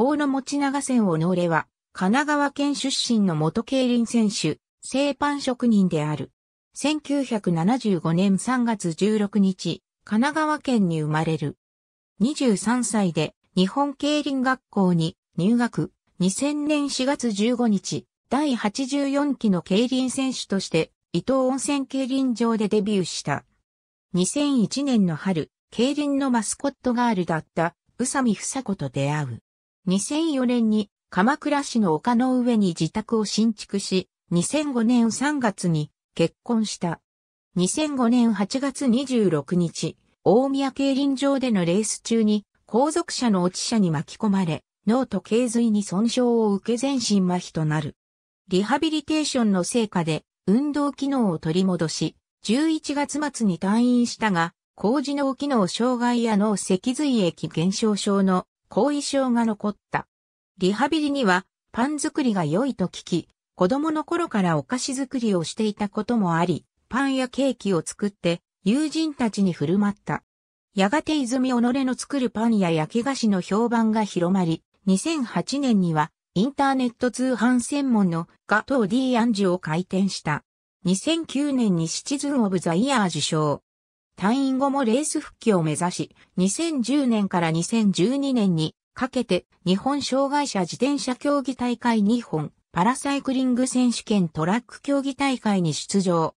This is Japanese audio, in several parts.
大野持長線を乗れは、神奈川県出身の元競輪選手、製パン職人である。1975年3月16日、神奈川県に生まれる。23歳で日本競輪学校に入学。2000年4月15日、第84期の競輪選手として、伊東温泉競輪場でデビューした。2001年の春、競輪のマスコットガールだった宇佐美房子と出会う。2004年に鎌倉市の丘の上に自宅を新築し、2005年3月に結婚した。2005年8月26日、大宮競輪場でのレース中に後続車の落ち車に巻き込まれ、脳と頸髄に損傷を受け全身麻痺となる。リハビリテーションの成果で運動機能を取り戻し、11月末に退院したが、高次脳機能障害や脳脊髄液減少症の後遺症が残った。リハビリにはパン作りが良いと聞き、子供の頃からお菓子作りをしていたこともあり、パンやケーキを作って友人たちに振る舞った。やがて泉己の作るパンや焼き菓子の評判が広まり、2008年にはインターネット通販専門のガトーディ・アンジを開店した。2009年にシチズン・オブ・ザ・イヤー受賞。退院後もレース復帰を目指し、2010年から2012年にかけて日本障害者自転車競技大会日本パラサイクリング選手権トラック競技大会に出場。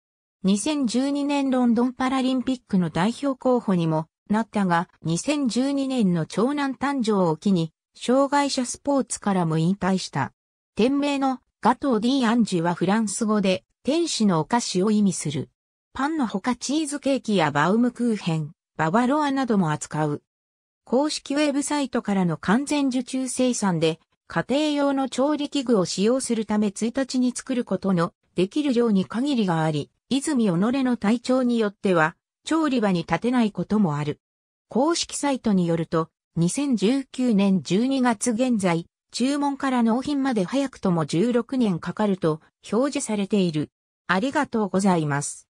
2012年ロンドンパラリンピックの代表候補にもなったが、2012年の長男誕生を機に、障害者スポーツからも引退した。店名のガトー・ディ・アンジュはフランス語で、天使のお菓子を意味する。パンのほかチーズケーキやバウムクーヘン、ババロアなども扱う。公式ウェブサイトからの完全受注生産で、家庭用の調理器具を使用するため1日に作ることのできる量に限りがあり、泉己の体調によっては、調理場に立てないこともある。公式サイトによると、2019年12月現在、注文から納品まで早くとも16年かかると表示されている。ありがとうございます。